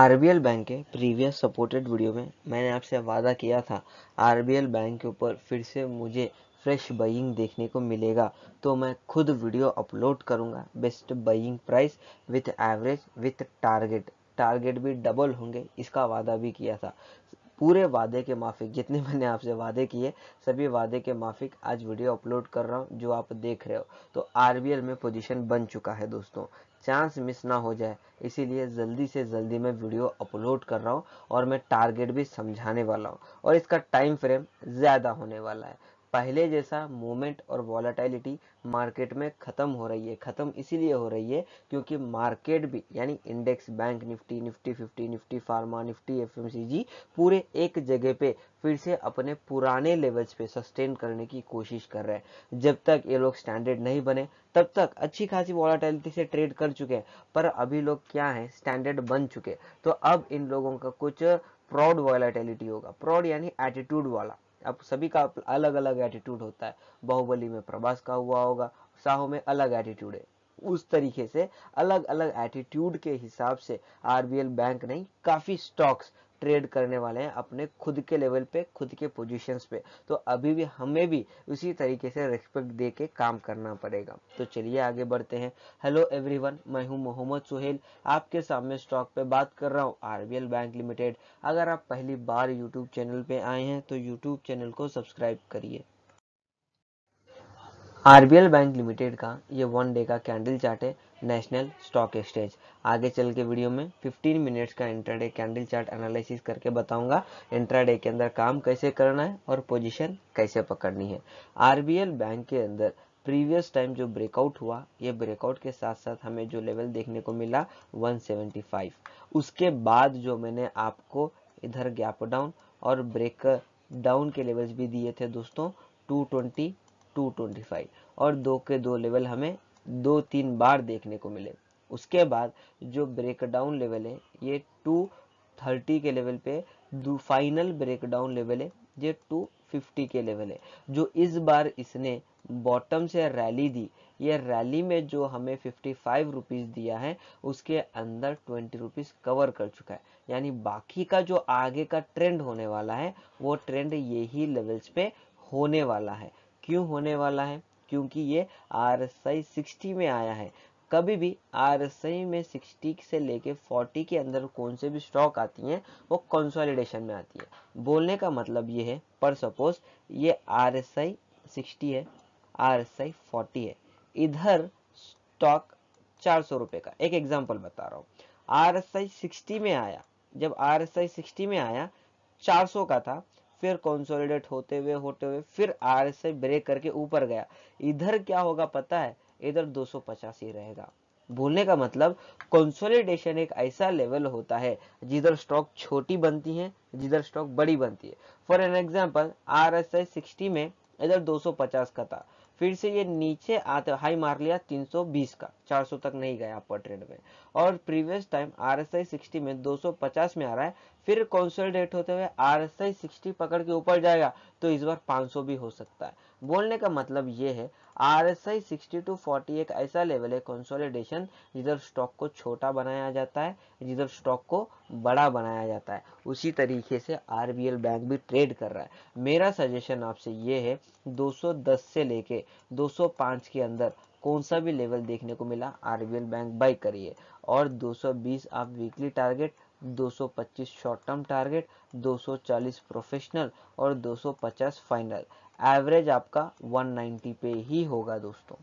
are bank के previous supported video में मैंने आपसे वादा किया था आर बैंक के ऊपर फिर से मुझे फ्रेश बइंग देखने को मिलेगा तो मैं खुद वीडियो अपलोड करूंगा best buying price with average with target target भी डबल होंगे इसका वादा भी किया था पूरे वादे के माफिक जितने मैंने आपसे वादे किए सभी वादे के माफिक आज वीडियो अपलोड कर रहा हूँ जो आप देख रहे हो तो आर में पोजीशन बन चुका है दोस्तों चांस मिस ना हो जाए इसीलिए जल्दी से जल्दी मैं वीडियो अपलोड कर रहा हूँ और मैं टारगेट भी समझाने वाला हूँ और इसका टाइम फ्रेम ज़्यादा होने वाला है पहले जैसा मोमेंट और वॉलेटाइलिटी मार्केट में ख़त्म हो रही है ख़त्म इसीलिए हो रही है क्योंकि मार्केट भी यानी index bank Nifty Nifty fifty Nifty pharma Nifty F पूरे एक जगह पे फिर से अपने पुराने लेवल्स पे सस्टेन करने की कोशिश कर रहे हैं जब तक ये लोग स्टैंडर्ड नहीं बने तब तक अच्छी खासी वॉलाटाइलिटी से ट्रेड कर चुके हैं पर अभी लोग क्या है स्टैंडर्ड बन चुके तो अब इन लोगों का कुछ प्रॉड वॉलाटिलिटी होगा प्रॉड यानी एटीट्यूड वाला अब सभी का अलग अलग एटीट्यूड होता है बाहुबली में प्रभास का हुआ होगा साहो में अलग एटीट्यूड है उस तरीके से अलग अलग एटीट्यूड के हिसाब से आरबीएल बैंक नहीं काफी स्टॉक्स ट्रेड करने वाले हैं अपने खुद के लेवल पे खुद के पोजीशंस पे तो अभी भी हमें भी उसी तरीके से रिस्पेक्ट दे के काम करना पड़ेगा तो चलिए आगे बढ़ते हैं हेलो एवरीवन मैं हूं मोहम्मद सुहेल आपके सामने स्टॉक पे बात कर रहा हूं आरबीएल बैंक लिमिटेड अगर आप पहली बार यूट्यूब चैनल पे आए हैं तो यूट्यूब चैनल को सब्सक्राइब करिए आरबीएल बैंक लिमिटेड का ये वन डे का कैंडल चार्ट है नेशनल स्टॉक एक्सचेंज आगे चल के वीडियो में 15 मिनट्स का इंट्राडे कैंडल चार्ट एनालिसिस करके बताऊंगा इंट्राडे के अंदर काम कैसे करना है और पोजीशन कैसे पकड़नी है आरबीएल बैंक के अंदर प्रीवियस टाइम जो ब्रेकआउट हुआ ये ब्रेकआउट के साथ साथ हमें जो लेवल देखने को मिला वन उसके बाद जो मैंने आपको इधर गैप डाउन और ब्रेक डाउन के लेवल्स भी दिए थे दोस्तों टू 225 और दो के दो लेवल हमें दो तीन बार देखने को मिले उसके बाद जो ब्रेकडाउन लेवल है ये 230 के लेवल पे फाइनल ब्रेकडाउन लेवल है ये 250 के लेवल है जो इस बार इसने बॉटम से रैली दी ये रैली में जो हमें फिफ्टी फाइव रुपीज़ दिया है उसके अंदर ट्वेंटी रुपीज़ कवर कर चुका है यानी बाकी का जो आगे का ट्रेंड होने वाला है वो ट्रेंड यही लेवल्स पे होने वाला है क्यों होने वाला है क्योंकि ये आर एस सिक्सटी में आया है कभी भी आर एस में सिक्सटी से लेके फोर्टी के अंदर कौन से भी स्टॉक आती हैं वो कंसोलिडेशन में आती है बोलने का मतलब ये है पर सपोज ये आर एस आई सिक्सटी है आर एस आई फोर्टी है इधर स्टॉक चार सौ रुपये का एक एग्जाम्पल बता रहा हूँ आर एस आई सिक्सटी में आया जब आर एस आई सिक्सटी में आया चार सौ का था फिर कंसोलिडेट होते हुए होते हुए फिर आर से ब्रेक करके ऊपर गया इधर क्या होगा पता है इधर 285 रहेगा बोलने का मतलब कंसोलिडेशन एक ऐसा लेवल होता है जिधर स्टॉक छोटी बनती है जिधर स्टॉक बड़ी बनती है for an example R S I में इधर 250 का था फिर से ये नीचे आते हाई मार लिया 320 का 400 तक नहीं गया अपर ट्रेंड में और previous time R S I sixty में 250 में आ रहा है फिर डेट होते हुए आर एस आई सिक्सटी पकड़ के ऊपर जाएगा तो इस बार 500 भी हो सकता है बोलने का मतलब ये है R S I sixty to forty एक ऐसा लेवल है कंसोलिडेशन जिधर स्टॉक को छोटा बनाया जाता है जिधर स्टॉक को बड़ा बनाया जाता है उसी तरीके से आर बी एल बैंक भी ट्रेड कर रहा है मेरा सजेशन आपसे ये है 210 से लेके 205 के अंदर कौन सा भी लेवल देखने को मिला R B L bank buy करिए और 220 आप weekly target 225 short term target 240 professional और 250 फाइनल एवरेज आपका 190 पे ही होगा दोस्तों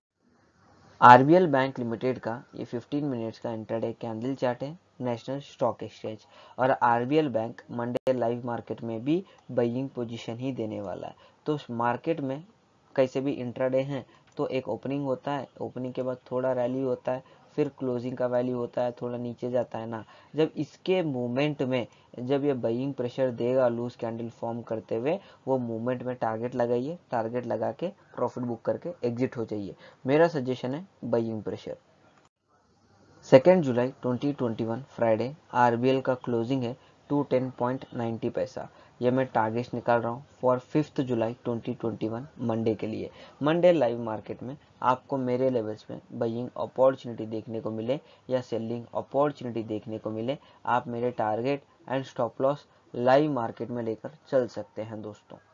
आरबीएल बैंक लिमिटेड का ये 15 मिनट्स का इंटरडे कैंडल चार्ट है नेशनल स्टॉक एक्सचेंज और RBL bank Monday live market में भी बइंग पोजीशन ही देने वाला है तो मार्केट में कैसे भी इंटरडे हैं तो एक ओपनिंग होता है ओपनिंग के बाद थोड़ा रैली होता है फिर क्लोजिंग का वैल्यू होता है थोड़ा नीचे जाता है ना जब इसके मूवमेंट में जब ये बइंग प्रेशर देगा लूज कैंडल फॉर्म करते हुए वो मूवमेंट में टारगेट लगाइए टारगेट लगा के प्रॉफिट बुक करके एग्जिट हो जाइए मेरा सजेशन है बइंग प्रेशर सेकेंड जुलाई 2021 फ्राइडे आरबीएल का क्लोजिंग है 210.90 पैसा ये मैं टारगेट निकाल रहा हूँ फॉर फिफ्थ जुलाई 2021 मंडे के लिए मंडे लाइव मार्केट में आपको मेरे लेवल्स में बइंग अपॉर्चुनिटी देखने को मिले या सेलिंग अपॉर्चुनिटी देखने को मिले आप मेरे target and stop loss live market में लेकर चल सकते हैं दोस्तों